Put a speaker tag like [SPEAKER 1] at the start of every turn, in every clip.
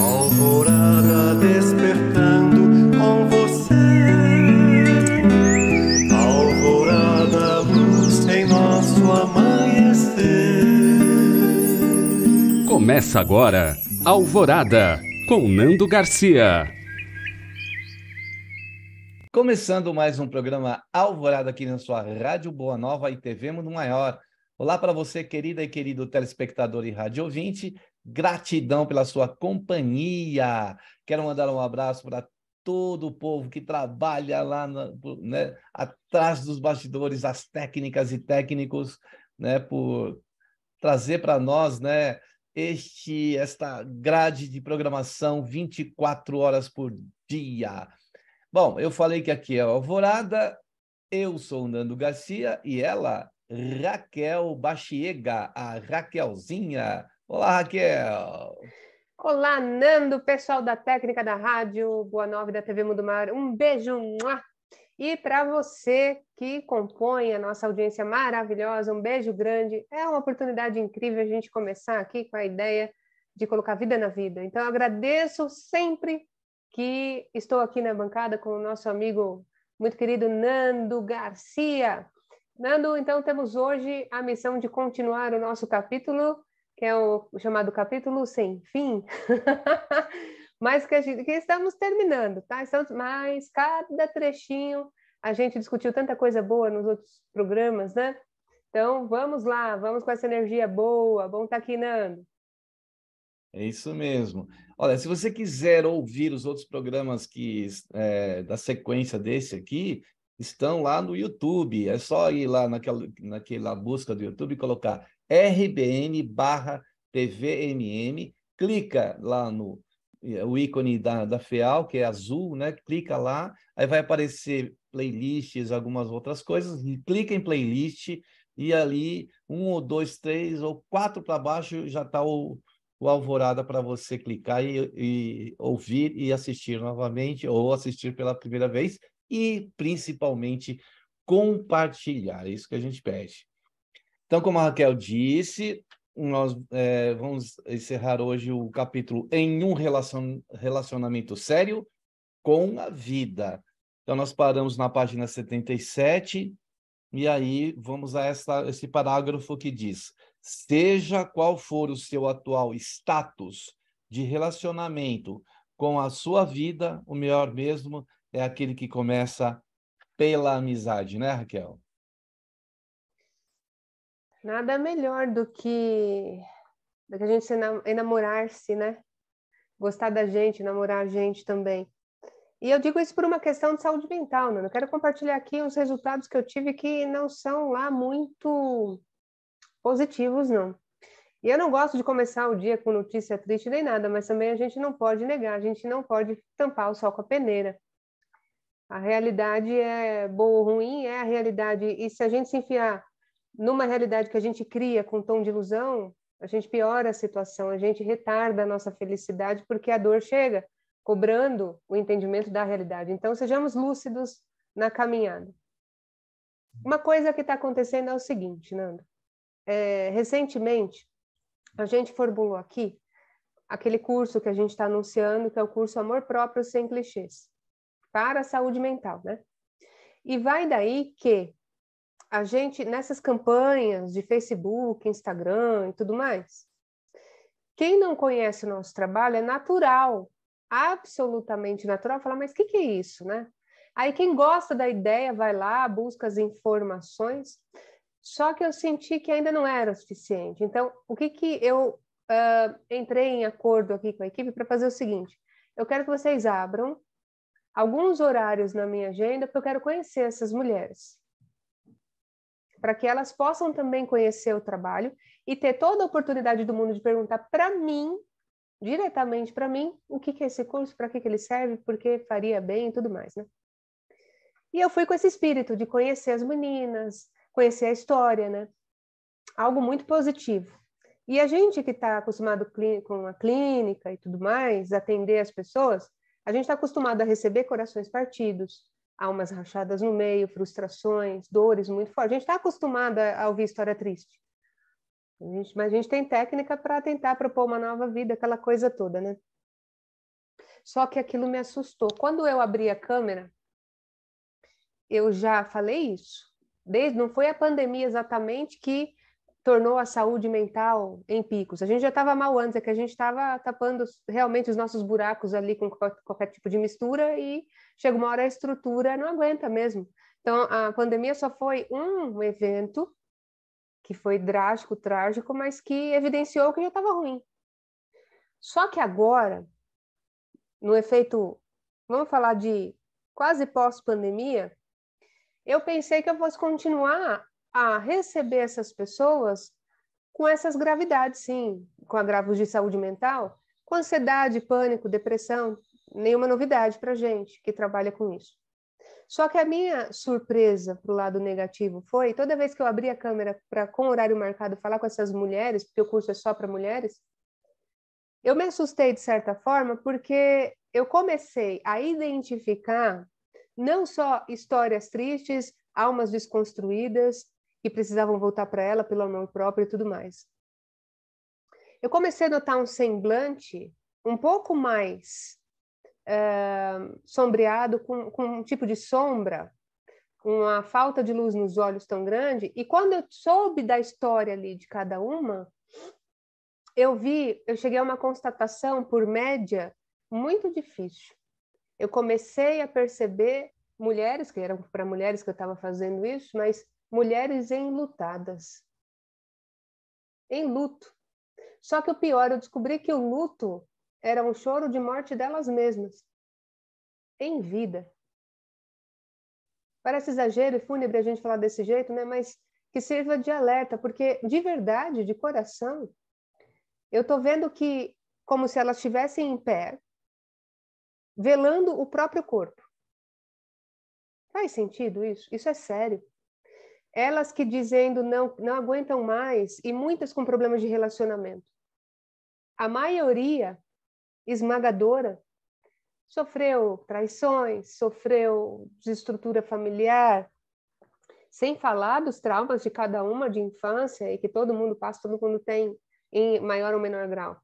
[SPEAKER 1] Alvorada
[SPEAKER 2] despertando com você. Alvorada luz em nosso amanhecer.
[SPEAKER 1] Começa agora Alvorada com Nando Garcia. Começando mais um programa Alvorada aqui na sua Rádio Boa Nova e TV Mundo Maior. Olá para você, querida e querido telespectador e rádio ouvinte. Gratidão pela sua companhia. Quero mandar um abraço para todo o povo que trabalha lá né, atrás dos bastidores, as técnicas e técnicos, né, por trazer para nós, né, este esta grade de programação 24 horas por dia. Bom, eu falei que aqui é Alvorada, eu sou o Nando Garcia e ela, Raquel Bachiega, a Raquelzinha. Olá, Raquel.
[SPEAKER 2] Olá, Nando, pessoal da técnica da rádio, Boa Nova da TV Mundo Mar. Um beijo. E para você que compõe a nossa audiência maravilhosa, um beijo grande. É uma oportunidade incrível a gente começar aqui com a ideia de colocar vida na vida. Então, agradeço sempre que estou aqui na bancada com o nosso amigo muito querido Nando Garcia. Nando, então temos hoje a missão de continuar o nosso capítulo que é o chamado capítulo sem fim, mas que, gente, que, estamos terminando, tá? Estamos, mas cada trechinho, a gente discutiu tanta coisa boa nos outros programas, né? Então, vamos lá, vamos com essa energia boa, vamos taquinando.
[SPEAKER 1] Tá é isso mesmo. Olha, se você quiser ouvir os outros programas que é, da sequência desse aqui, estão lá no YouTube. É só ir lá naquela, naquela busca do YouTube e colocar rbn tvmm, clica lá no eh, o ícone da, da FEAL, que é azul, né? Clica lá, aí vai aparecer playlists, algumas outras coisas, clica em playlist e ali um ou dois, três ou quatro para baixo já está o, o Alvorada para você clicar e, e ouvir e assistir novamente ou assistir pela primeira vez e principalmente compartilhar, é isso que a gente pede. Então, como a Raquel disse, nós é, vamos encerrar hoje o capítulo em um relacion, relacionamento sério com a vida. Então, nós paramos na página 77, e aí vamos a essa, esse parágrafo que diz: seja qual for o seu atual status de relacionamento com a sua vida, o melhor mesmo é aquele que começa pela amizade, né, Raquel?
[SPEAKER 2] Nada melhor do que, do que a gente enamorar-se, né? Gostar da gente, namorar a gente também. E eu digo isso por uma questão de saúde mental, né? Eu quero compartilhar aqui os resultados que eu tive que não são lá muito positivos, não. E eu não gosto de começar o dia com notícia triste nem nada, mas também a gente não pode negar, a gente não pode tampar o sol com a peneira. A realidade é boa ou ruim, é a realidade. E se a gente se enfiar numa realidade que a gente cria com tom de ilusão, a gente piora a situação, a gente retarda a nossa felicidade porque a dor chega cobrando o entendimento da realidade. Então, sejamos lúcidos na caminhada. Uma coisa que está acontecendo é o seguinte, Nando. É, recentemente, a gente formulou aqui aquele curso que a gente está anunciando, que é o curso Amor Próprio Sem Clichês, para a saúde mental, né? E vai daí que a gente, nessas campanhas de Facebook, Instagram e tudo mais, quem não conhece o nosso trabalho é natural, absolutamente natural, falar, mas o que, que é isso, né? Aí quem gosta da ideia vai lá, busca as informações, só que eu senti que ainda não era o suficiente. Então, o que, que eu uh, entrei em acordo aqui com a equipe para fazer o seguinte: eu quero que vocês abram alguns horários na minha agenda, porque eu quero conhecer essas mulheres para que elas possam também conhecer o trabalho e ter toda a oportunidade do mundo de perguntar para mim, diretamente para mim, o que, que é esse curso, para que, que ele serve, por que faria bem e tudo mais, né? E eu fui com esse espírito de conhecer as meninas, conhecer a história, né? Algo muito positivo. E a gente que está acostumado com a clínica e tudo mais, atender as pessoas, a gente está acostumado a receber corações partidos, há umas rachadas no meio, frustrações, dores muito fortes. A gente está acostumada a ouvir história triste. A gente, mas a gente tem técnica para tentar propor uma nova vida, aquela coisa toda, né? Só que aquilo me assustou. Quando eu abri a câmera, eu já falei isso. Desde, não foi a pandemia exatamente que tornou a saúde mental em picos. A gente já estava mal antes, é que a gente estava tapando realmente os nossos buracos ali com qualquer, tipo de mistura e chega uma hora a estrutura não aguenta mesmo. Então, a pandemia só foi um evento que foi drástico, trágico, mas que evidenciou que já estava ruim. Só que agora, no efeito, vamos falar de quase pós-pandemia, eu pensei que eu fosse continuar a receber essas pessoas com essas gravidades, sim, com agravos de saúde mental, com ansiedade, pânico, depressão, nenhuma novidade para gente que trabalha com isso. Só que a minha surpresa para o lado negativo foi toda vez que eu abri a câmera para com horário marcado falar com essas mulheres, porque o curso é só para mulheres, eu me assustei de certa forma porque eu comecei a identificar não só histórias tristes, almas desconstruídas, e precisavam voltar para ela pelo amor próprio e tudo mais. Eu comecei a notar um semblante um pouco mais uh, sombreado, com, com um tipo de sombra, com uma falta de luz nos olhos tão grande. E quando eu soube da história ali de cada uma, eu vi, eu cheguei a uma constatação por média muito difícil. Eu comecei a perceber mulheres, que eram para mulheres que eu estava fazendo isso, mas mulheres enlutadas. Em luto. Só que o pior, eu descobri que o luto era um choro de morte delas mesmas. Em vida. Parece exagero e fúnebre a gente falar desse jeito, né? Mas que sirva de alerta, porque de verdade, de coração, eu estou vendo que como se elas estivessem em pé, velando o próprio corpo. Faz sentido isso? Isso é sério elas que dizendo não, não aguentam mais, e muitas com problemas de relacionamento. A maioria esmagadora sofreu traições, sofreu desestrutura familiar, sem falar dos traumas de cada uma de infância e que todo mundo passa, todo mundo tem em maior ou menor grau.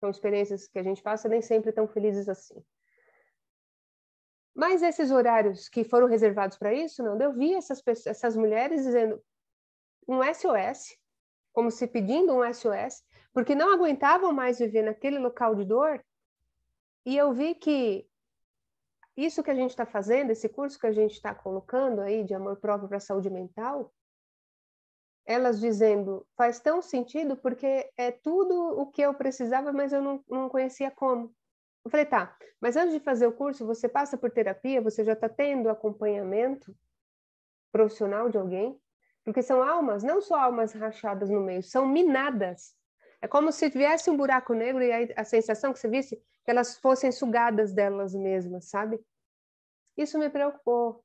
[SPEAKER 2] São experiências que a gente passa nem sempre tão felizes assim. Mas esses horários que foram reservados para isso, não, eu vi essas, pessoas, essas mulheres dizendo um SOS, como se pedindo um SOS, porque não aguentavam mais viver naquele local de dor. E eu vi que isso que a gente está fazendo, esse curso que a gente está colocando aí de amor próprio para a saúde mental, elas dizendo faz tão sentido porque é tudo o que eu precisava, mas eu não, não conhecia como. Eu falei, tá, mas antes de fazer o curso, você passa por terapia? Você já está tendo acompanhamento profissional de alguém? Porque são almas, não só almas rachadas no meio, são minadas. É como se tivesse um buraco negro e a, a sensação que você visse que elas fossem sugadas delas mesmas, sabe? Isso me preocupou.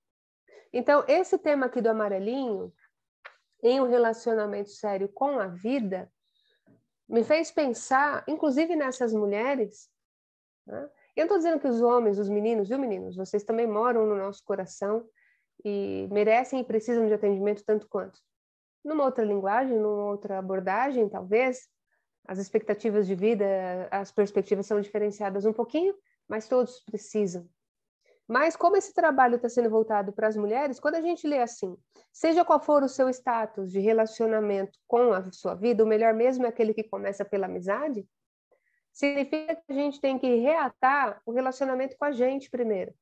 [SPEAKER 2] Então, esse tema aqui do amarelinho, em um relacionamento sério com a vida, me fez pensar, inclusive nessas mulheres, né? Eu não estou dizendo que os homens, os meninos, viu, meninos? Vocês também moram no nosso coração e merecem e precisam de atendimento tanto quanto. Numa outra linguagem, numa outra abordagem, talvez, as expectativas de vida, as perspectivas são diferenciadas um pouquinho, mas todos precisam. Mas como esse trabalho está sendo voltado para as mulheres, quando a gente lê assim, seja qual for o seu status de relacionamento com a sua vida, o melhor mesmo é aquele que começa pela amizade, significa que a gente tem que reatar o relacionamento com a gente primeiro.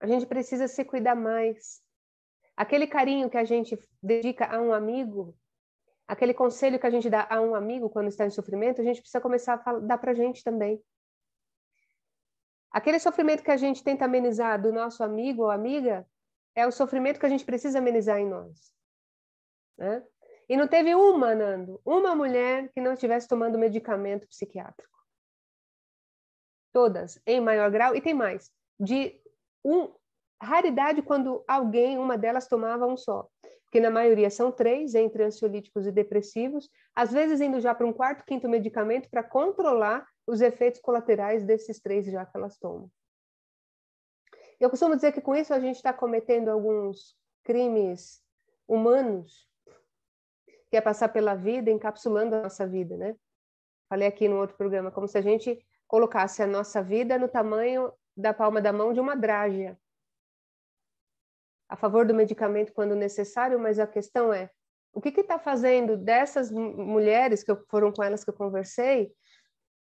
[SPEAKER 2] A gente precisa se cuidar mais. Aquele carinho que a gente dedica a um amigo, aquele conselho que a gente dá a um amigo quando está em sofrimento, a gente precisa começar a falar, dar para a gente também. Aquele sofrimento que a gente tenta amenizar do nosso amigo ou amiga é o sofrimento que a gente precisa amenizar em nós. Né? E não teve uma, Nando, uma mulher que não estivesse tomando medicamento psiquiátrico. Todas, em maior grau, e tem mais. De um, raridade quando alguém, uma delas, tomava um só. Porque na maioria são três, entre ansiolíticos e depressivos, às vezes indo já para um quarto, quinto medicamento para controlar os efeitos colaterais desses três já que elas tomam. Eu costumo dizer que com isso a gente está cometendo alguns crimes humanos que é passar pela vida encapsulando a nossa vida, né? Falei aqui no outro programa, como se a gente colocasse a nossa vida no tamanho da palma da mão de uma drágia. A favor do medicamento quando necessário, mas a questão é, o que está fazendo dessas mulheres que eu, foram com elas que eu conversei,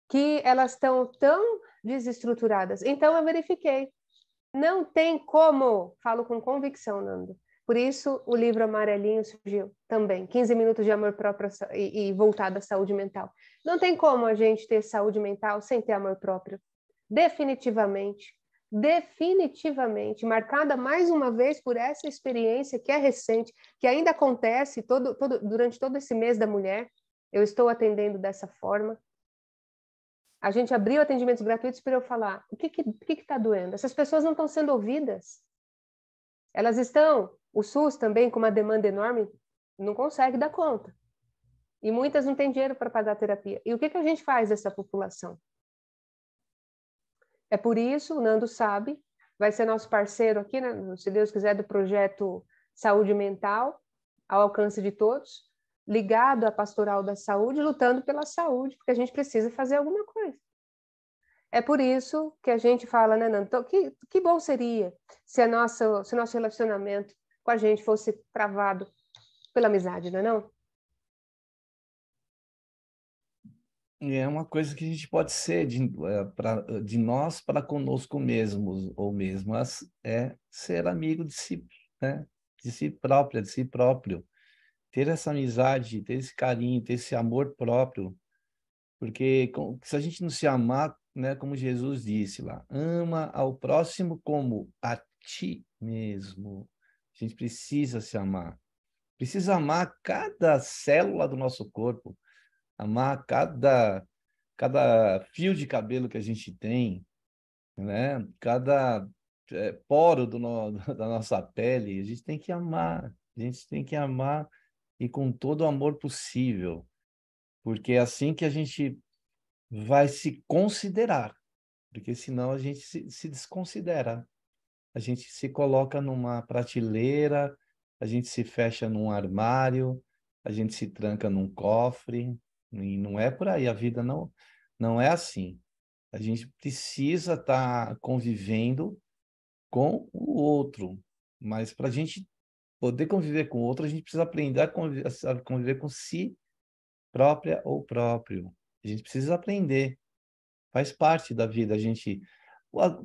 [SPEAKER 2] que elas estão tão desestruturadas? Então eu verifiquei, não tem como, falo com convicção, Nando, por isso, o livro Amarelinho surgiu também. 15 minutos de amor próprio e, e voltado à saúde mental. Não tem como a gente ter saúde mental sem ter amor próprio. Definitivamente. Definitivamente. Marcada mais uma vez por essa experiência que é recente, que ainda acontece todo, todo, durante todo esse mês da mulher. Eu estou atendendo dessa forma. A gente abriu atendimentos gratuitos para eu falar o que está doendo. Essas pessoas não estão sendo ouvidas. Elas estão o SUS também, com uma demanda enorme, não consegue dar conta. E muitas não têm dinheiro para pagar terapia. E o que, que a gente faz dessa população? É por isso, o Nando sabe, vai ser nosso parceiro aqui, né, se Deus quiser, do projeto Saúde Mental, ao alcance de todos, ligado à Pastoral da Saúde, lutando pela saúde, porque a gente precisa fazer alguma coisa. É por isso que a gente fala, né, Nando, que, que bom seria se, a nossa, se o nosso relacionamento com a gente fosse travado pela amizade, não é não?
[SPEAKER 1] É uma coisa que a gente pode ser de, é, pra, de nós para conosco mesmos ou mesmas, é ser amigo de si, né? de si própria, de si próprio. Ter essa amizade, ter esse carinho, ter esse amor próprio. Porque se a gente não se amar, né, como Jesus disse lá, ama ao próximo como a ti mesmo. A gente precisa se amar. Precisa amar cada célula do nosso corpo, amar cada, cada fio de cabelo que a gente tem, né? cada é, poro do no, da nossa pele. A gente tem que amar, a gente tem que amar e com todo o amor possível, porque é assim que a gente vai se considerar, porque senão a gente se, se desconsidera a gente se coloca numa prateleira, a gente se fecha num armário, a gente se tranca num cofre, e não é por aí, a vida não, não é assim. A gente precisa estar tá convivendo com o outro, mas para a gente poder conviver com o outro, a gente precisa aprender a conviver, a conviver com si própria ou próprio. A gente precisa aprender. Faz parte da vida a gente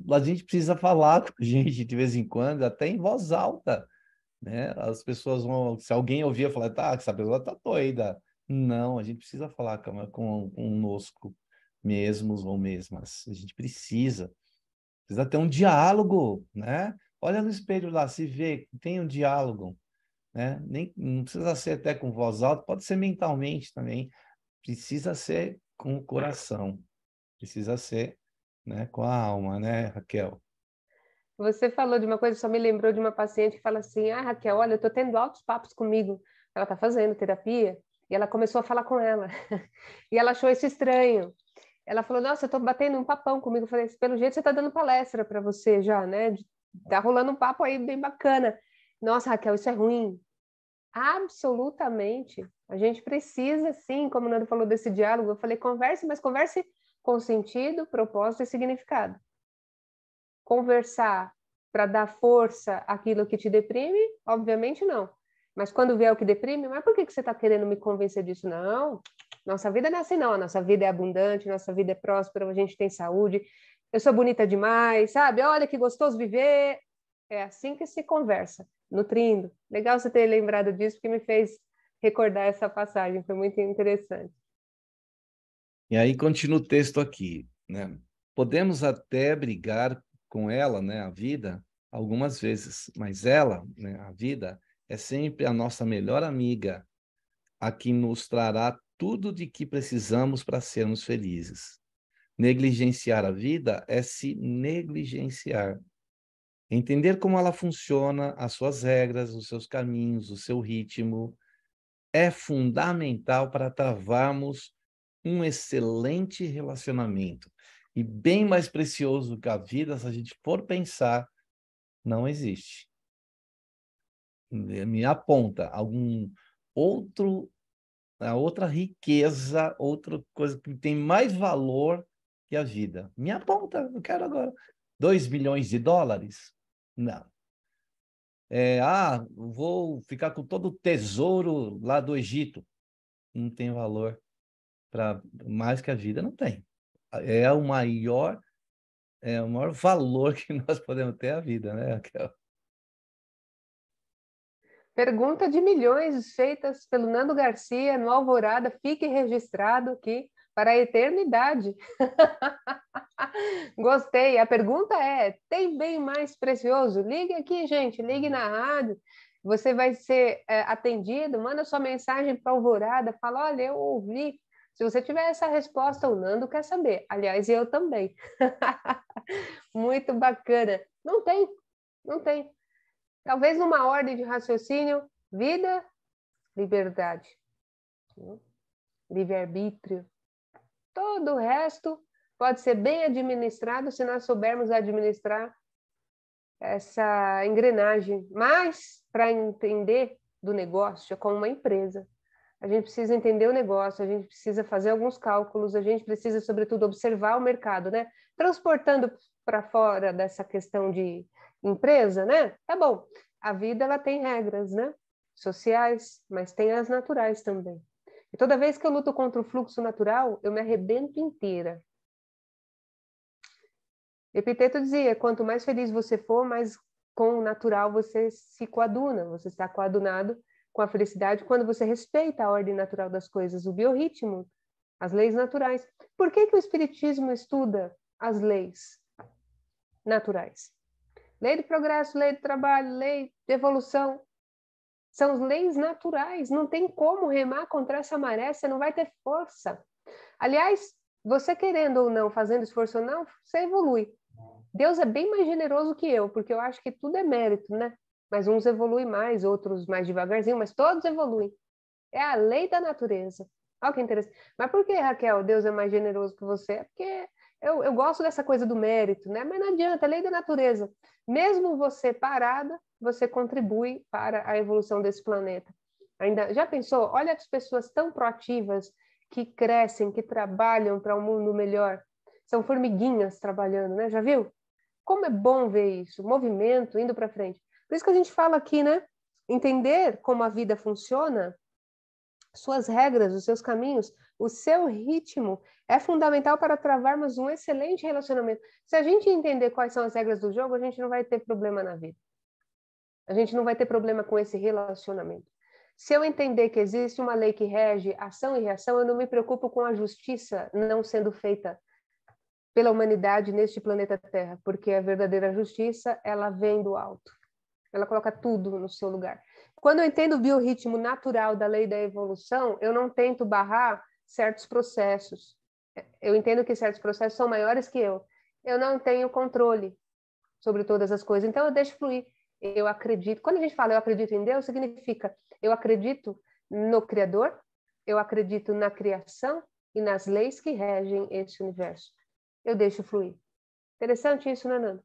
[SPEAKER 1] a gente precisa falar com a gente de vez em quando, até em voz alta, né? As pessoas vão, se alguém ouvir falar, tá, essa pessoa tá doida. Não, a gente precisa falar com, com conosco mesmos ou mesmas. A gente precisa. Precisa ter um diálogo, né? Olha no espelho lá, se vê, tem um diálogo, né? Nem, não precisa ser até com voz alta, pode ser mentalmente também. Precisa ser com o coração. Precisa ser né? com a alma, né, Raquel?
[SPEAKER 2] Você falou de uma coisa, só me lembrou de uma paciente que fala assim: Ah, Raquel, olha, eu estou tendo altos papos comigo. Ela está fazendo terapia e ela começou a falar com ela. e ela achou isso estranho. Ela falou: Nossa, eu estou batendo um papão comigo. Eu falei: Pelo jeito você está dando palestra para você já, né? Tá rolando um papo aí bem bacana. Nossa, Raquel, isso é ruim. Absolutamente. A gente precisa, sim, como o Nando falou desse diálogo, eu falei: converse, mas converse com sentido, propósito e significado. Conversar para dar força àquilo que te deprime? Obviamente não. Mas quando vier o que deprime, mas por que, que você está querendo me convencer disso? Não, nossa vida não é assim, não. A nossa vida é abundante, nossa vida é próspera, a gente tem saúde, eu sou bonita demais, sabe? Olha que gostoso viver. É assim que se conversa, nutrindo. Legal você ter lembrado disso, porque me fez recordar essa passagem, foi muito interessante.
[SPEAKER 1] E aí continua o texto aqui, né? Podemos até brigar com ela, né, a vida, algumas vezes, mas ela, né, a vida, é sempre a nossa melhor amiga, a que nos trará tudo de que precisamos para sermos felizes. Negligenciar a vida é se negligenciar. Entender como ela funciona, as suas regras, os seus caminhos, o seu ritmo, é fundamental para travarmos um excelente relacionamento. E bem mais precioso que a vida, se a gente for pensar, não existe. Me aponta algum outro, outra riqueza, outra coisa que tem mais valor que a vida. Me aponta, eu quero agora. 2 milhões de dólares? Não. É, ah, vou ficar com todo o tesouro lá do Egito. Não tem valor para mais que a vida não tem. É o maior é o maior valor que nós podemos ter a vida, né, Raquel?
[SPEAKER 2] Pergunta de milhões feitas pelo Nando Garcia no Alvorada, fique registrado aqui para a eternidade. Gostei. A pergunta é: tem bem mais precioso? Ligue aqui, gente, ligue na rádio. Você vai ser é, atendido. Manda sua mensagem para Alvorada. Fala: olha, eu ouvi se você tiver essa resposta, o Nando quer saber. Aliás, eu também. Muito bacana. Não tem, não tem. Talvez numa ordem de raciocínio, vida, liberdade, livre-arbítrio. Todo o resto pode ser bem administrado se nós soubermos administrar essa engrenagem. Mas, para entender do negócio, é como uma empresa a gente precisa entender o negócio, a gente precisa fazer alguns cálculos, a gente precisa, sobretudo, observar o mercado, né? Transportando para fora dessa questão de empresa, né? Tá bom, a vida ela tem regras, né? Sociais, mas tem as naturais também. E toda vez que eu luto contra o fluxo natural, eu me arrebento inteira. Epiteto dizia: quanto mais feliz você for, mais com o natural você se coaduna, você está coadunado com a felicidade quando você respeita a ordem natural das coisas, o biorritmo, as leis naturais. Por que, que o Espiritismo estuda as leis naturais? Lei do progresso, lei do trabalho, lei de evolução. São leis naturais, não tem como remar contra essa maré, você não vai ter força. Aliás, você querendo ou não, fazendo esforço ou não, você evolui. Deus é bem mais generoso que eu, porque eu acho que tudo é mérito, né? mas uns evoluem mais, outros mais devagarzinho, mas todos evoluem. É a lei da natureza. Olha que interessante. Mas por que, Raquel, Deus é mais generoso que você? É porque eu, eu gosto dessa coisa do mérito, né? Mas não adianta, é lei da natureza. Mesmo você parada, você contribui para a evolução desse planeta. Ainda já pensou? Olha as pessoas tão proativas que crescem, que trabalham para um mundo melhor. São formiguinhas trabalhando, né? Já viu? Como é bom ver isso, movimento indo para frente. Por isso que a gente fala aqui, né? Entender como a vida funciona, suas regras, os seus caminhos, o seu ritmo é fundamental para travarmos um excelente relacionamento. Se a gente entender quais são as regras do jogo, a gente não vai ter problema na vida. A gente não vai ter problema com esse relacionamento. Se eu entender que existe uma lei que rege ação e reação, eu não me preocupo com a justiça não sendo feita pela humanidade neste planeta Terra, porque a verdadeira justiça, ela vem do alto. Ela coloca tudo no seu lugar. Quando eu entendo o biorritmo natural da lei da evolução, eu não tento barrar certos processos. Eu entendo que certos processos são maiores que eu. Eu não tenho controle sobre todas as coisas, então eu deixo fluir. Eu acredito. Quando a gente fala eu acredito em Deus, significa eu acredito no Criador, eu acredito na criação e nas leis que regem esse universo. Eu deixo fluir. Interessante isso, né, Nando?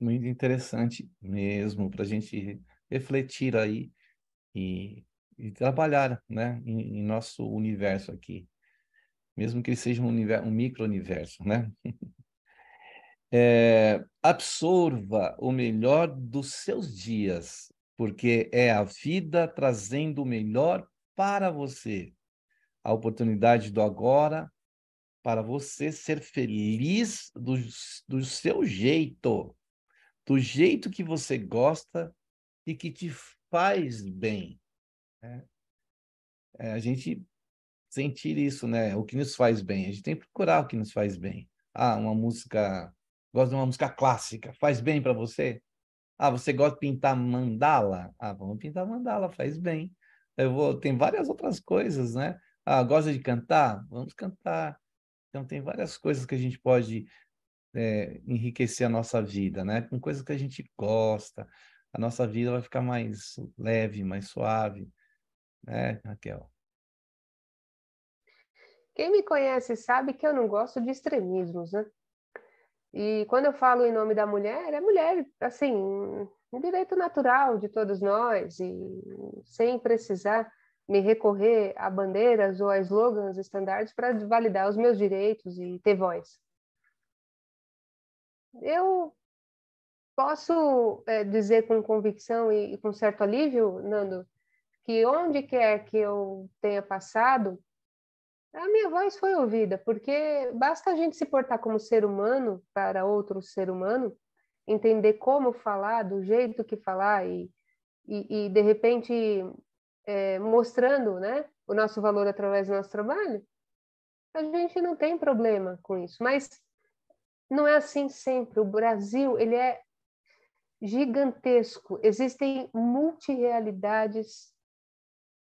[SPEAKER 1] muito interessante mesmo para a gente refletir aí e, e trabalhar né, em, em, nosso universo aqui, mesmo que ele seja um, universo, um micro-universo, né? é, absorva o melhor dos seus dias, porque é a vida trazendo o melhor para você. A oportunidade do agora para você ser feliz do, do seu jeito do jeito que você gosta e que te faz bem. Né? É, a gente sentir isso, né? O que nos faz bem. A gente tem que procurar o que nos faz bem. Ah, uma música. Gosto de uma música clássica. Faz bem para você? Ah, você gosta de pintar mandala? Ah, vamos pintar mandala, faz bem. Eu vou, tem várias outras coisas, né? Ah, gosta de cantar? Vamos cantar. Então tem várias coisas que a gente pode é, enriquecer a nossa vida, né? Com coisas que a gente gosta, a nossa vida vai ficar mais leve, mais suave, né, Raquel?
[SPEAKER 2] Quem me conhece sabe que eu não gosto de extremismos, né? E quando eu falo em nome da mulher, é mulher, assim, um direito natural de todos nós, e sem precisar me recorrer a bandeiras ou a slogans, estandardes para validar os meus direitos e ter voz. Eu posso é, dizer com convicção e, e com certo alívio, Nando, que onde quer que eu tenha passado, a minha voz foi ouvida, porque basta a gente se portar como ser humano para outro ser humano, entender como falar, do jeito que falar e, e, e de repente é, mostrando né, o nosso valor através do nosso trabalho, a gente não tem problema com isso. Mas não é assim sempre. O Brasil ele é gigantesco. Existem multirealidades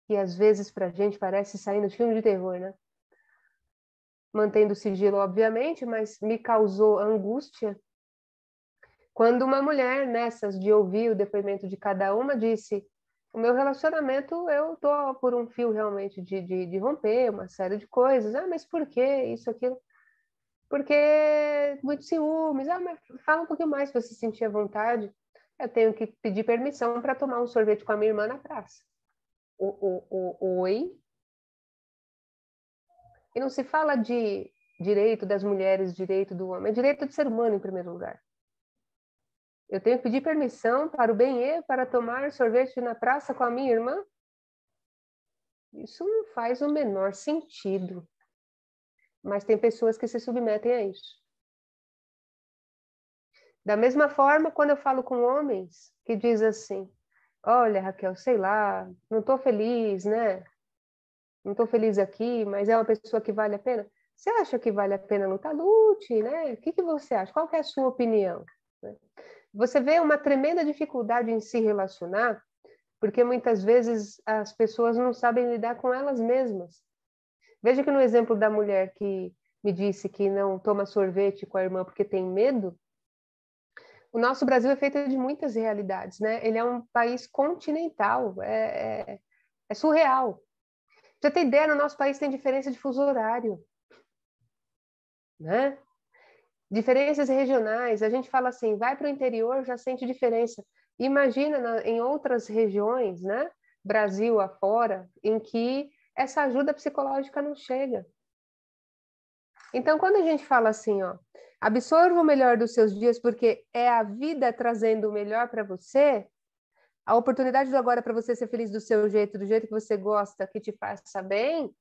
[SPEAKER 2] que às vezes para a gente parece sair no filme de terror, né? Mantendo sigilo, obviamente, mas me causou angústia quando uma mulher nessas de ouvir o depoimento de cada uma disse o meu relacionamento eu tô por um fio realmente de, de, de romper uma série de coisas ah mas por que isso aquilo porque muitos ciúmes. Ah, mas fala um pouquinho mais se você sentir à vontade. Eu tenho que pedir permissão para tomar um sorvete com a minha irmã na praça. O, o, o, oi? E não se fala de direito das mulheres, direito do homem, é direito do ser humano em primeiro lugar. Eu tenho que pedir permissão para o bem e para tomar sorvete na praça com a minha irmã? Isso não faz o menor sentido mas tem pessoas que se submetem a isso. Da mesma forma, quando eu falo com homens que diz assim: "Olha, Raquel, sei lá, não estou feliz, né? Não estou feliz aqui, mas é uma pessoa que vale a pena. Você acha que vale a pena lutar? Lute, né? O que, que você acha? Qual é a sua opinião?" Você vê uma tremenda dificuldade em se relacionar, porque muitas vezes as pessoas não sabem lidar com elas mesmas Veja que no exemplo da mulher que me disse que não toma sorvete com a irmã porque tem medo, o nosso Brasil é feito de muitas realidades, né? Ele é um país continental, é, é, é surreal. Pra você tem ideia, no nosso país tem diferença de fuso horário, né? Diferenças regionais, a gente fala assim, vai para o interior, já sente diferença. Imagina na, em outras regiões, né? Brasil afora, em que essa ajuda psicológica não chega. Então, quando a gente fala assim, ó, absorva o melhor dos seus dias porque é a vida trazendo o melhor para você, a oportunidade do agora para você ser feliz do seu jeito, do jeito que você gosta, que te faça bem,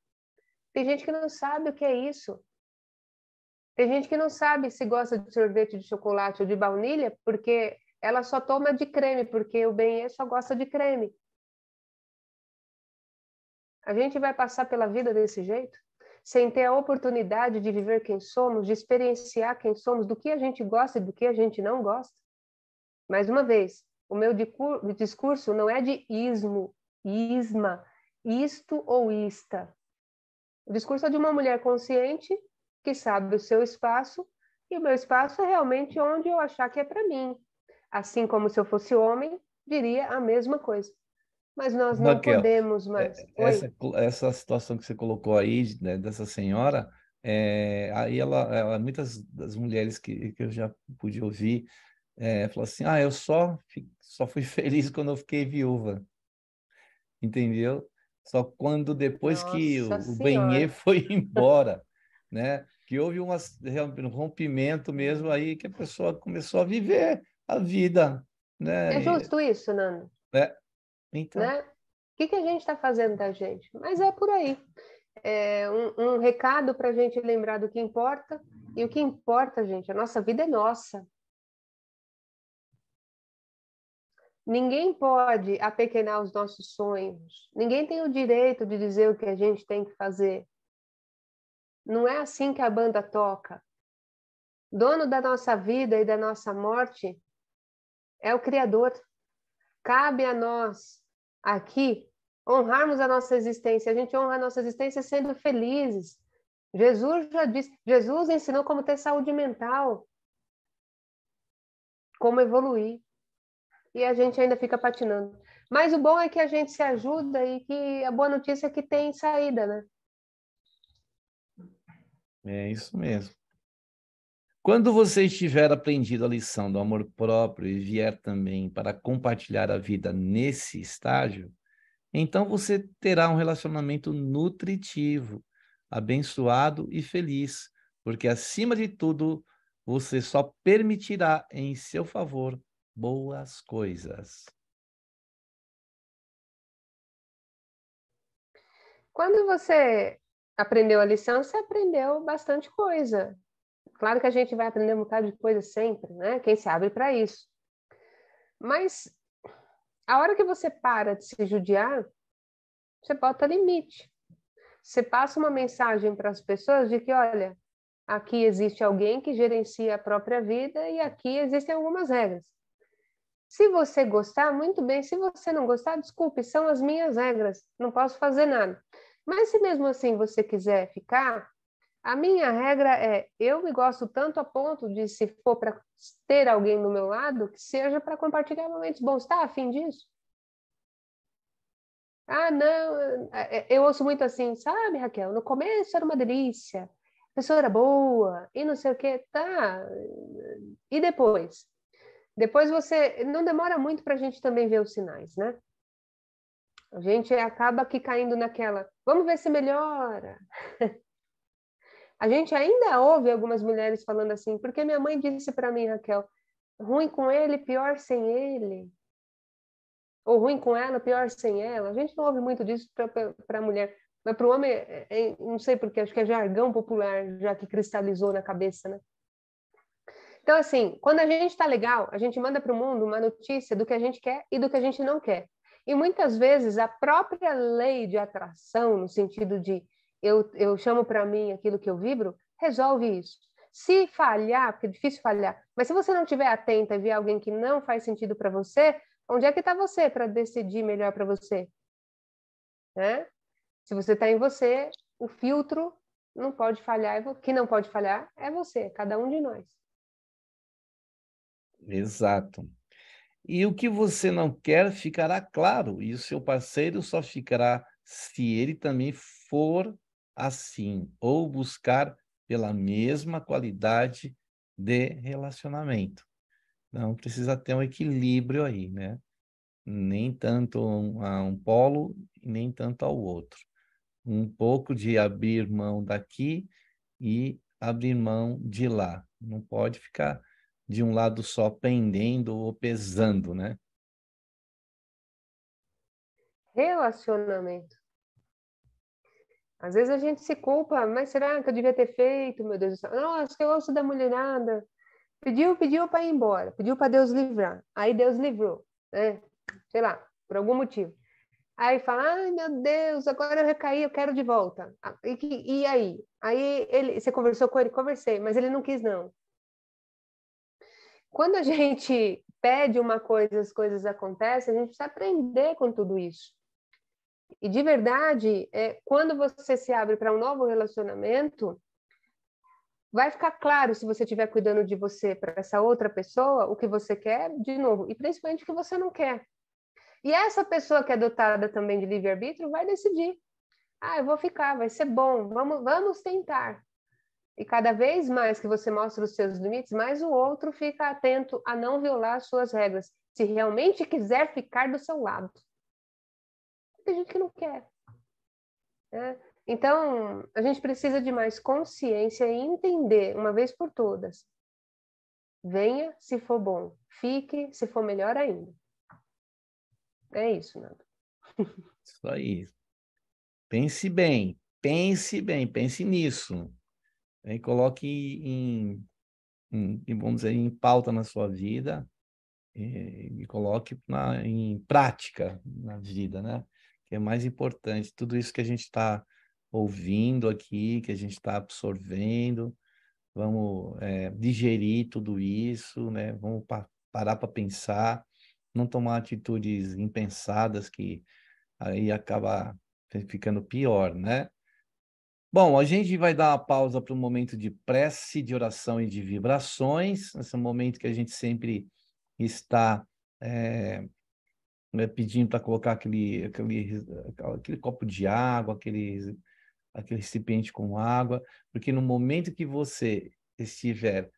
[SPEAKER 2] tem gente que não sabe o que é isso. Tem gente que não sabe se gosta de sorvete de chocolate ou de baunilha porque ela só toma de creme, porque o bem é só gosta de creme. A gente vai passar pela vida desse jeito? Sem ter a oportunidade de viver quem somos, de experienciar quem somos, do que a gente gosta e do que a gente não gosta? Mais uma vez, o meu discurso não é de ismo, isma, isto ou ista. O discurso é de uma mulher consciente que sabe o seu espaço e o meu espaço é realmente onde eu achar que é para mim. Assim como se eu fosse homem, diria a mesma coisa. Mas nós não Raquel, podemos é, mais. É, essa,
[SPEAKER 1] essa situação que você colocou aí, né, dessa senhora, é, aí ela, ela, muitas das mulheres que, que eu já pude ouvir, é, falou assim, ah, eu só, só fui feliz quando eu fiquei viúva, entendeu? Só quando depois Nossa que o, senhora. o foi embora, né? Que houve um rompimento mesmo aí que a pessoa começou a viver a vida, né? É justo
[SPEAKER 2] isso, Nando?
[SPEAKER 1] É, então. Né?
[SPEAKER 2] O que, que a gente está fazendo da gente? Mas é por aí. É um, um recado para a gente lembrar do que importa. E o que importa, gente, a nossa vida é nossa. Ninguém pode apequenar os nossos sonhos. Ninguém tem o direito de dizer o que a gente tem que fazer. Não é assim que a banda toca. Dono da nossa vida e da nossa morte é o Criador. Cabe a nós aqui, honrarmos a nossa existência. A gente honra a nossa existência sendo felizes. Jesus já disse, Jesus ensinou como ter saúde mental, como evoluir. E a gente ainda fica patinando. Mas o bom é que a gente se ajuda e que a boa notícia é que tem saída, né?
[SPEAKER 1] É isso mesmo. Quando você estiver aprendido a lição do amor próprio e vier também para compartilhar a vida nesse estágio, então você terá um relacionamento nutritivo, abençoado e feliz, porque acima de tudo, você só permitirá em seu favor boas coisas.
[SPEAKER 2] Quando você aprendeu a lição, você aprendeu bastante coisa. Claro que a gente vai aprender um bocado de coisa sempre, né? Quem se abre para isso. Mas a hora que você para de se judiar, você bota limite. Você passa uma mensagem para as pessoas de que, olha, aqui existe alguém que gerencia a própria vida e aqui existem algumas regras. Se você gostar, muito bem. Se você não gostar, desculpe, são as minhas regras, não posso fazer nada. Mas se mesmo assim você quiser ficar, a minha regra é: eu me gosto tanto a ponto de, se for para ter alguém do meu lado, que seja para compartilhar momentos bons. Está afim disso? Ah, não, é, é, eu ouço muito assim, sabe, Raquel? No começo era uma delícia, a pessoa era boa e não sei o que, tá. E depois? Depois você. Não demora muito para a gente também ver os sinais, né? A gente acaba aqui caindo naquela. Vamos ver se melhora. A gente ainda ouve algumas mulheres falando assim, porque minha mãe disse para mim, Raquel, ruim com ele, pior sem ele. Ou ruim com ela, pior sem ela. A gente não ouve muito disso para a mulher. Mas para o homem, é, é, é, não sei porque, acho que é jargão popular, já que cristalizou na cabeça, né? Então, assim, quando a gente está legal, a gente manda para o mundo uma notícia do que a gente quer e do que a gente não quer. E muitas vezes a própria lei de atração, no sentido de eu, eu chamo para mim aquilo que eu vibro, resolve isso. Se falhar, porque é difícil falhar, mas se você não estiver atenta e ver alguém que não faz sentido para você, onde é que está você para decidir melhor para você? Né? Se você está em você, o filtro não pode falhar, que não pode falhar é você, cada um de nós.
[SPEAKER 1] Exato. E o que você não quer ficará claro, e o seu parceiro só ficará se ele também for assim, ou buscar pela mesma qualidade de relacionamento. Então, precisa ter um equilíbrio aí, né? Nem tanto um, a um polo, nem tanto ao outro. Um pouco de abrir mão daqui e abrir mão de lá. Não pode ficar de um lado só pendendo ou pesando, né?
[SPEAKER 2] Relacionamento. Às vezes a gente se culpa, mas será que eu devia ter feito, meu Deus do céu? Nossa, que eu ouço da mulherada. Pediu, pediu para ir embora, pediu para Deus livrar. Aí Deus livrou, né? Sei lá, por algum motivo. Aí fala, ai meu Deus, agora eu recaí, eu quero de volta. Ah, e, e aí? Aí ele, você conversou com ele? Conversei, mas ele não quis não. Quando a gente pede uma coisa, as coisas acontecem, a gente precisa aprender com tudo isso. E de verdade, é, quando você se abre para um novo relacionamento, vai ficar claro se você estiver cuidando de você para essa outra pessoa, o que você quer, de novo, e principalmente o que você não quer. E essa pessoa que é dotada também de livre-arbítrio vai decidir. Ah, eu vou ficar, vai ser bom, vamos, vamos tentar. E cada vez mais que você mostra os seus limites, mais o outro fica atento a não violar as suas regras, se realmente quiser ficar do seu lado tem gente que não quer. Né? Então, a gente precisa de mais consciência e entender, uma vez por todas, venha se for bom, fique se for melhor ainda. É isso, Nando.
[SPEAKER 1] Isso aí. Pense bem, pense bem, pense nisso. Né? E coloque em, em, vamos dizer, em pauta na sua vida e, eh, e coloque na, em prática na vida, né? que é mais importante. Tudo isso que a gente está ouvindo aqui, que a gente está absorvendo, vamos é, digerir tudo isso, né? Vamos pa parar para pensar, não tomar atitudes impensadas que aí acaba ficando pior, né? Bom, a gente vai dar uma pausa para um momento de prece, de oração e de vibrações, esse é um momento que a gente sempre está é, né, pedindo para colocar aquele, aquele, aquele copo de água, aquele, aquele recipiente com água, porque no momento que você estiver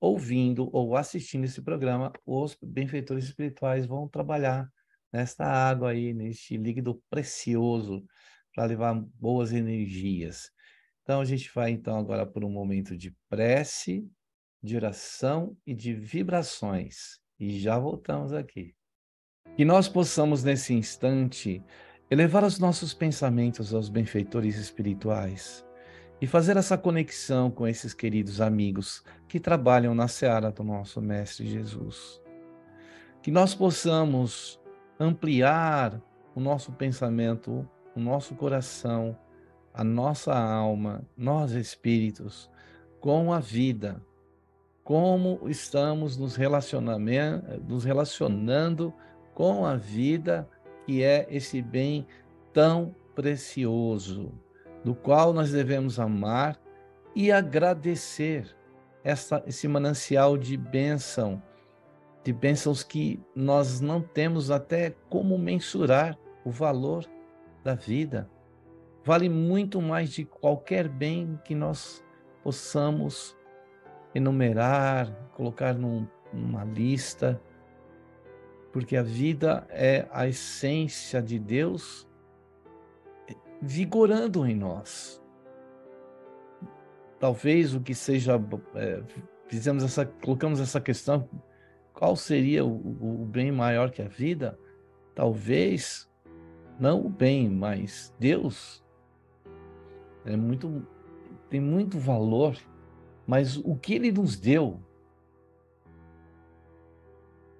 [SPEAKER 1] ouvindo ou assistindo esse programa, os benfeitores espirituais vão trabalhar nesta água aí, neste líquido precioso para levar boas energias. Então a gente vai então agora por um momento de prece, de oração e de vibrações. E já voltamos aqui. Que nós possamos, nesse instante, elevar os nossos pensamentos aos benfeitores espirituais e fazer essa conexão com esses queridos amigos que trabalham na seara do nosso Mestre Jesus. Que nós possamos ampliar o nosso pensamento, o nosso coração, a nossa alma, nós espíritos, com a vida, como estamos nos, relacionando, nos relacionando com a vida, que é esse bem tão precioso, do qual nós devemos amar e agradecer essa, esse manancial de bênção, de bênçãos que nós não temos até como mensurar o valor da vida. Vale muito mais de qualquer bem que nós possamos enumerar, colocar num, numa lista porque a vida é a essência de Deus vigorando em nós. Talvez o que seja é, fizemos essa colocamos essa questão qual seria o, o bem maior que a vida? Talvez não o bem, mas Deus é muito tem muito valor, mas o que ele nos deu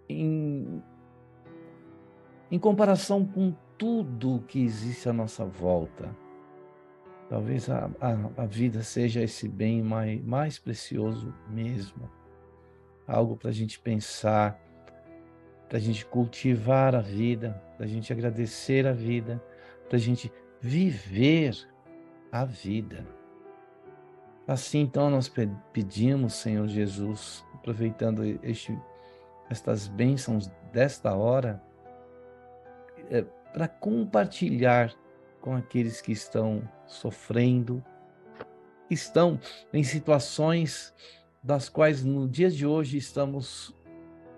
[SPEAKER 1] em em comparação com tudo que existe à nossa volta. Talvez a, a, a vida seja esse bem mais, mais precioso mesmo. Algo para a gente pensar, para a gente cultivar a vida, para a gente agradecer a vida, para a gente viver a vida. Assim então nós pedimos, Senhor Jesus, aproveitando este, estas bênçãos desta hora, é, para compartilhar com aqueles que estão sofrendo, estão em situações das quais no dia de hoje estamos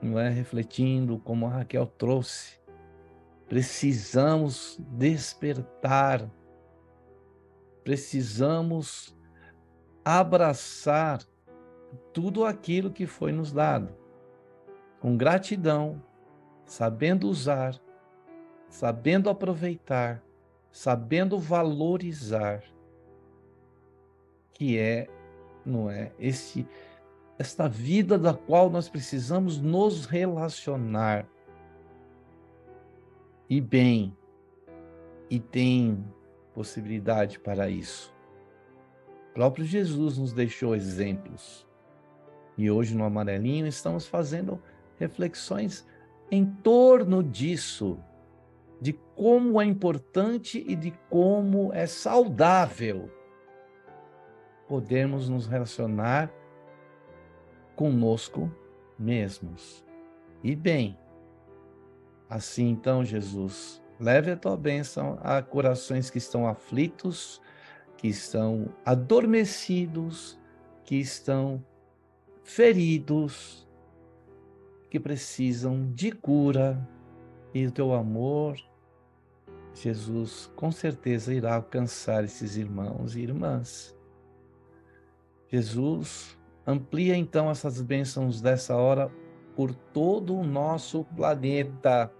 [SPEAKER 1] não é, refletindo, como a Raquel trouxe. Precisamos despertar, precisamos abraçar tudo aquilo que foi nos dado, com gratidão, sabendo usar sabendo aproveitar, sabendo valorizar, que é, não é, este esta vida da qual nós precisamos nos relacionar. E bem, e tem possibilidade para isso. O próprio Jesus nos deixou exemplos. E hoje no amarelinho estamos fazendo reflexões em torno disso, de como é importante e de como é saudável podermos nos relacionar conosco mesmos. E bem, assim então, Jesus, leve a tua bênção a corações que estão aflitos, que estão adormecidos, que estão feridos, que precisam de cura e do teu amor Jesus com certeza irá alcançar esses irmãos e irmãs. Jesus amplia então essas bênçãos dessa hora por todo o nosso planeta,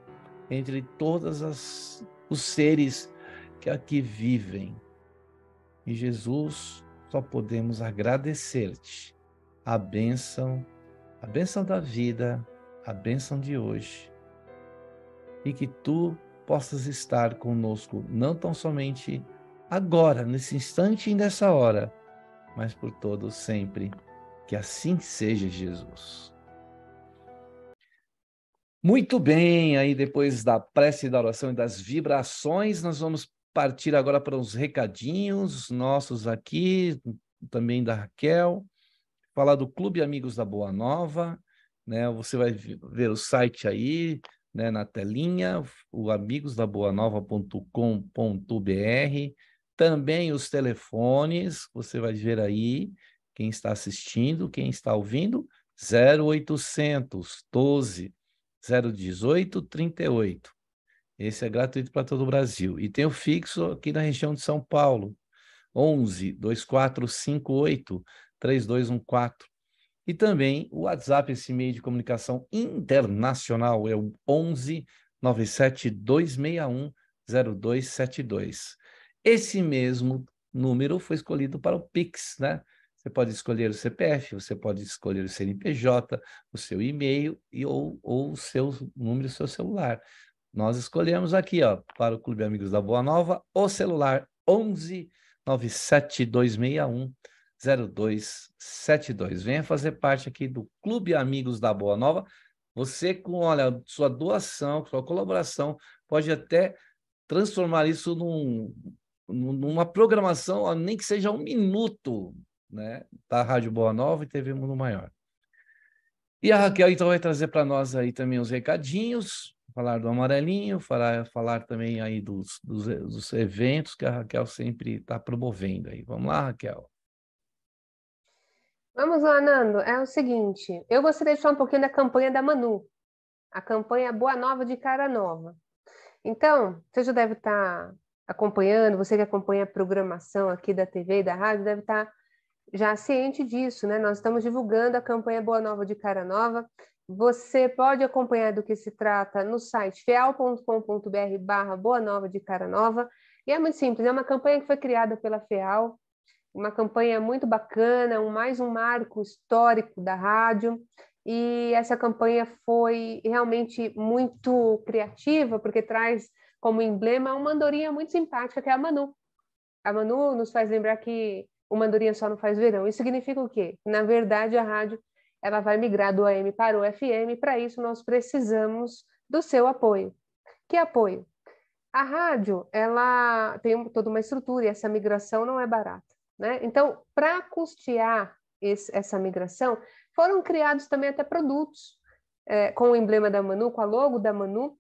[SPEAKER 1] entre todas os seres que aqui vivem. E Jesus, só podemos agradecer-te a bênção, a bênção da vida, a bênção de hoje. E que tu possas estar conosco, não tão somente agora, nesse instante e nessa hora, mas por todo sempre. Que assim seja, Jesus. Muito bem, aí depois da prece da oração e das vibrações, nós vamos partir agora para os recadinhos nossos aqui, também da Raquel, falar do Clube Amigos da Boa Nova, né? Você vai ver o site aí, né, na telinha, o amigosdaboanova.com.br, também os telefones, você vai ver aí, quem está assistindo, quem está ouvindo, 0800 12 018 38. Esse é gratuito para todo o Brasil. E tem o fixo aqui na região de São Paulo, 11 2458 3214. E também o WhatsApp, esse meio de comunicação internacional, é o 11 97 261 0272. Esse mesmo número foi escolhido para o Pix, né? Você pode escolher o CPF, você pode escolher o CNPJ, o seu e-mail e, ou, ou o seu número do seu celular. Nós escolhemos aqui, ó, para o Clube Amigos da Boa Nova, o celular 11 97261 0272. Venha fazer parte aqui do Clube Amigos da Boa Nova. Você, com olha, sua doação, sua colaboração, pode até transformar isso num, numa programação, nem que seja um minuto, né? Da Rádio Boa Nova e TV Mundo Maior. E a Raquel, então, vai trazer para nós aí também os recadinhos, falar do amarelinho, falar, falar também aí dos, dos, dos eventos que a Raquel sempre está promovendo aí. Vamos lá, Raquel.
[SPEAKER 2] Vamos lá, Nando. É o seguinte, eu gostaria de falar um pouquinho da campanha da Manu, a campanha Boa Nova de Cara Nova. Então, você já deve estar tá acompanhando, você que acompanha a programação aqui da TV e da rádio, deve estar tá já ciente disso, né? Nós estamos divulgando a campanha Boa Nova de Cara Nova. Você pode acompanhar do que se trata no site feal.com.br barra Boa Nova de Cara Nova. E é muito simples, é uma campanha que foi criada pela FEAL, uma campanha muito bacana, um, mais um marco histórico da rádio. E essa campanha foi realmente muito criativa, porque traz como emblema uma andorinha muito simpática, que é a Manu. A Manu nos faz lembrar que o mandorinha só não faz verão. Isso significa o quê? Na verdade, a rádio ela vai migrar do AM para o FM, e para isso nós precisamos do seu apoio. Que apoio? A rádio, ela tem toda uma estrutura e essa migração não é barata. Né? Então, para custear esse, essa migração, foram criados também até produtos é, com o emblema da Manu, com a logo da Manu,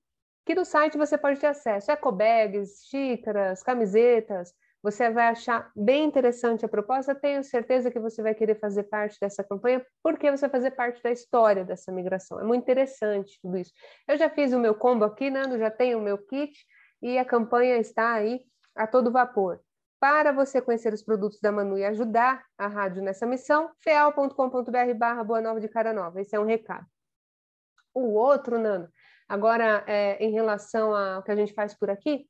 [SPEAKER 2] que no site você pode ter acesso. Ecobags, é xícaras, camisetas. Você vai achar bem interessante a proposta. Tenho certeza que você vai querer fazer parte dessa campanha, porque você vai fazer parte da história dessa migração. É muito interessante tudo isso. Eu já fiz o meu combo aqui, Nando, já tenho o meu kit, e a campanha está aí a todo vapor. Para você conhecer os produtos da Manu e ajudar a rádio nessa missão, feal.com.br barra Boa Nova de Cara Nova. Esse é um recado. O outro, Nando, agora é, em relação ao que a gente faz por aqui,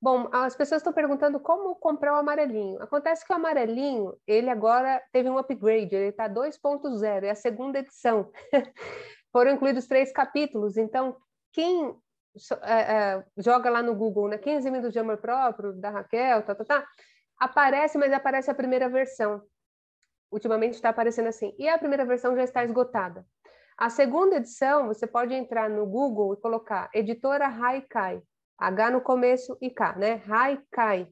[SPEAKER 2] bom, as pessoas estão perguntando como comprar o amarelinho. Acontece que o amarelinho, ele agora teve um upgrade, ele está 2.0, é a segunda edição. Foram incluídos três capítulos, então quem é, é, joga lá no Google, né, 15 minutos de amor próprio, da Raquel, tá, tá, tá, Aparece, mas aparece a primeira versão. Ultimamente está aparecendo assim. E a primeira versão já está esgotada. A segunda edição, você pode entrar no Google e colocar editora Haikai. H no começo e K, né? Haikai.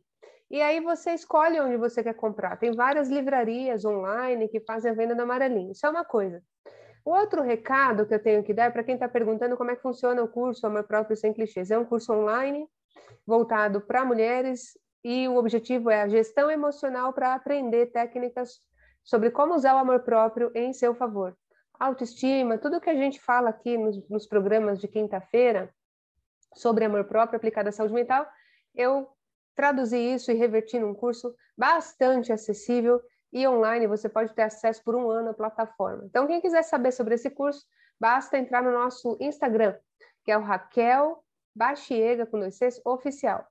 [SPEAKER 2] E aí você escolhe onde você quer comprar. Tem várias livrarias online que fazem a venda do amarelinho. Isso é uma coisa. O outro recado que eu tenho que dar é para quem está perguntando como é que funciona o curso Amor Próprio Sem Clichês. É um curso online voltado para mulheres e o objetivo é a gestão emocional para aprender técnicas sobre como usar o amor próprio em seu favor. Autoestima, tudo que a gente fala aqui nos, nos programas de quinta-feira sobre amor próprio aplicado à saúde mental, eu traduzi isso e reverti num curso bastante acessível e online. Você pode ter acesso por um ano à plataforma. Então, quem quiser saber sobre esse curso, basta entrar no nosso Instagram, que é o Raquel Baxiega, com dois Cs, oficial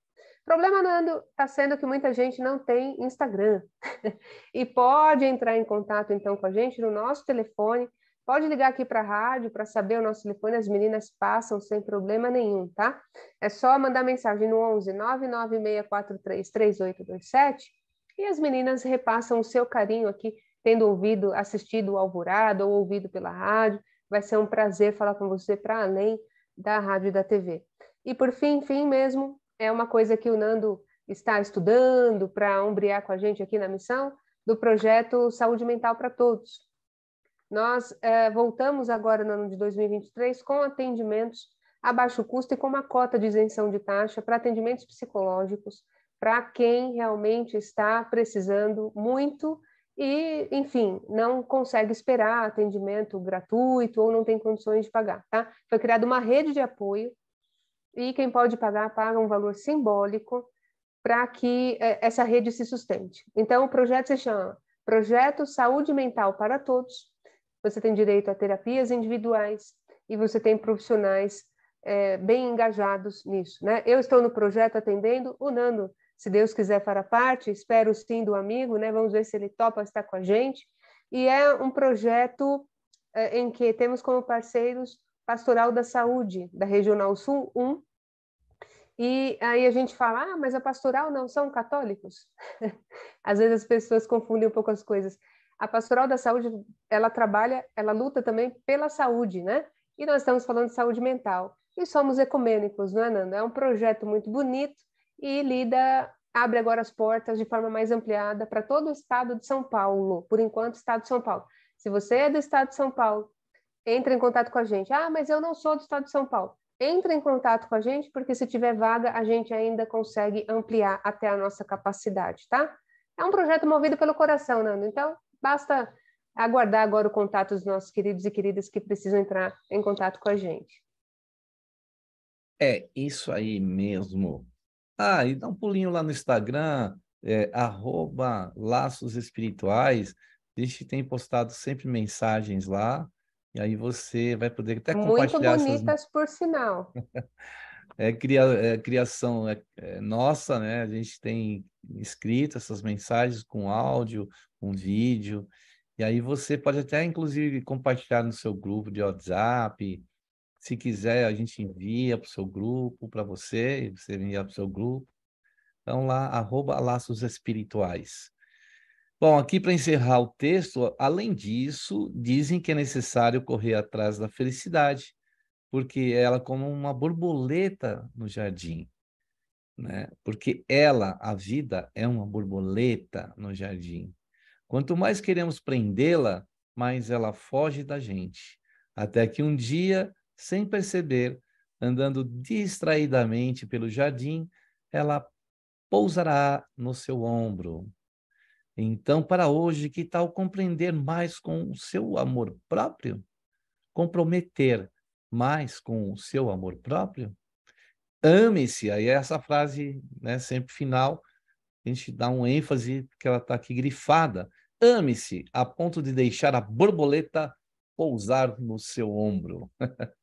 [SPEAKER 2] problema, Nando, está sendo que muita gente não tem Instagram e pode entrar em contato então com a gente no nosso telefone. Pode ligar aqui para a rádio para saber o nosso telefone, as meninas passam sem problema nenhum, tá? É só mandar mensagem no 11 996433827 e as meninas repassam o seu carinho aqui, tendo ouvido, assistido o Alvorada ou ouvido pela rádio. Vai ser um prazer falar com você para além da rádio e da TV. E por fim, fim mesmo, é uma coisa que o Nando está estudando para ombrear com a gente aqui na missão, do projeto Saúde Mental para Todos. Nós é, voltamos agora no ano de 2023 com atendimentos a baixo custo e com uma cota de isenção de taxa para atendimentos psicológicos, para quem realmente está precisando muito e, enfim, não consegue esperar atendimento gratuito ou não tem condições de pagar, tá? Foi criada uma rede de apoio e quem pode pagar paga um valor simbólico para que é, essa rede se sustente. Então, o projeto se chama Projeto Saúde Mental para Todos. Você tem direito a terapias individuais e você tem profissionais é, bem engajados nisso. Né? Eu estou no projeto atendendo o Nando, se Deus quiser, fará parte. Espero sim do amigo, né? vamos ver se ele topa estar com a gente. E é um projeto é, em que temos como parceiros Pastoral da Saúde da Regional Sul 1. E aí a gente fala, ah, mas a pastoral não são católicos? Às vezes as pessoas confundem um pouco as coisas. A pastoral da saúde, ela trabalha, ela luta também pela saúde, né? E nós estamos falando de saúde mental. E somos ecumênicos, não é, Nando? É um projeto muito bonito e lida abre agora as portas de forma mais ampliada para todo o estado de São Paulo, por enquanto, estado de São Paulo. Se você é do estado de São Paulo entra em contato com a gente. Ah, mas eu não sou do estado de São Paulo. Entra em contato com a gente, porque se tiver vaga, a gente ainda consegue ampliar até a nossa capacidade, tá? É um projeto movido pelo coração, Nando. Então, basta aguardar agora o contato dos nossos queridos e queridas que precisam entrar em contato com a gente.
[SPEAKER 1] É isso aí mesmo. Ah, e dá um pulinho lá no Instagram, é, arroba laços espirituais. A gente tem postado sempre mensagens lá e aí você vai poder até compartilhar. Muito bonitas,
[SPEAKER 2] essas... por sinal.
[SPEAKER 1] é, cria, é, criação é, é, nossa, né? A gente tem escrito essas mensagens com áudio, com vídeo. E aí você pode até, inclusive, compartilhar no seu grupo de WhatsApp. Se quiser, a gente envia para o seu grupo, para você, e você envia para o seu grupo. Então, lá, arroba laços espirituais. Bom, aqui para encerrar o texto, além disso, dizem que é necessário correr atrás da felicidade, porque ela é como uma borboleta no jardim, né? Porque ela, a vida, é uma borboleta no jardim. Quanto mais queremos prendê-la, mais ela foge da gente, até que um dia, sem perceber, andando distraidamente pelo jardim, ela pousará no seu ombro então, para hoje, que tal compreender mais com o seu amor próprio? Comprometer mais com o seu amor próprio? Ame-se. Aí, é essa frase, né, sempre final, a gente dá um ênfase, porque ela está aqui grifada. Ame-se a ponto de deixar a borboleta pousar no seu ombro.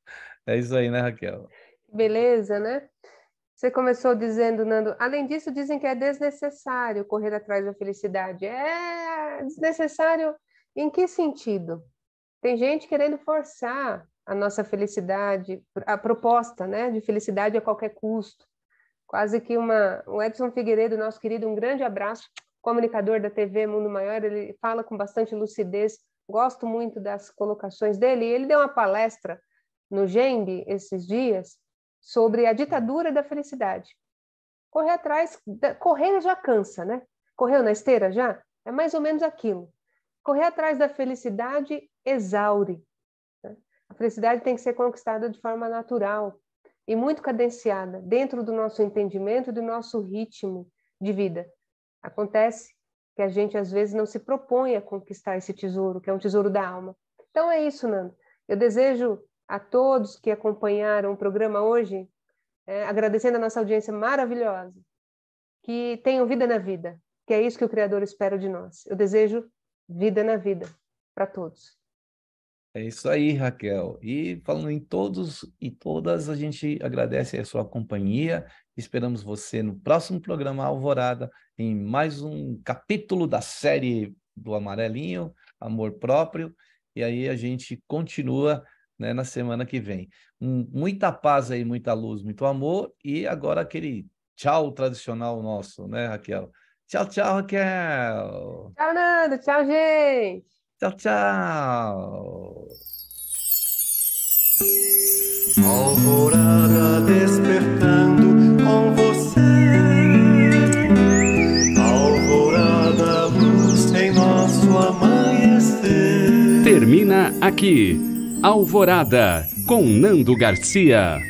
[SPEAKER 1] é isso aí, né, Raquel?
[SPEAKER 2] Beleza, né? Você começou dizendo, Nando, além disso, dizem que é desnecessário correr atrás da felicidade. É desnecessário em que sentido? Tem gente querendo forçar a nossa felicidade, a proposta né, de felicidade a qualquer custo. Quase que uma. O Edson Figueiredo, nosso querido, um grande abraço, comunicador da TV Mundo Maior, ele fala com bastante lucidez, gosto muito das colocações dele. Ele deu uma palestra no GEMB esses dias sobre a ditadura da felicidade. Correr atrás, correr já cansa, né? Correu na esteira já? É mais ou menos aquilo. Correr atrás da felicidade exaure. Né? A felicidade tem que ser conquistada de forma natural e muito cadenciada, dentro do nosso entendimento e do nosso ritmo de vida. Acontece que a gente às vezes não se propõe a conquistar esse tesouro, que é um tesouro da alma. Então é isso, Nando. Eu desejo a todos que acompanharam o programa hoje, é, agradecendo a nossa audiência maravilhosa. Que tenham vida na vida, que é isso que o Criador espera de nós. Eu desejo vida na vida para todos.
[SPEAKER 1] É isso aí, Raquel. E falando em todos e todas, a gente agradece a sua companhia. Esperamos você no próximo programa Alvorada, em mais um capítulo da série do Amarelinho, Amor Próprio. E aí a gente continua né, na semana que vem. Um, muita paz aí, muita luz, muito amor e agora aquele tchau tradicional nosso, né, Raquel? Tchau, tchau, Raquel.
[SPEAKER 2] Tchau, Nando. Tchau, gente.
[SPEAKER 1] Tchau, tchau. Alvorada despertando com você.
[SPEAKER 2] Alvorada luz em nosso amanhecer.
[SPEAKER 1] Termina aqui. Alvorada, com Nando Garcia.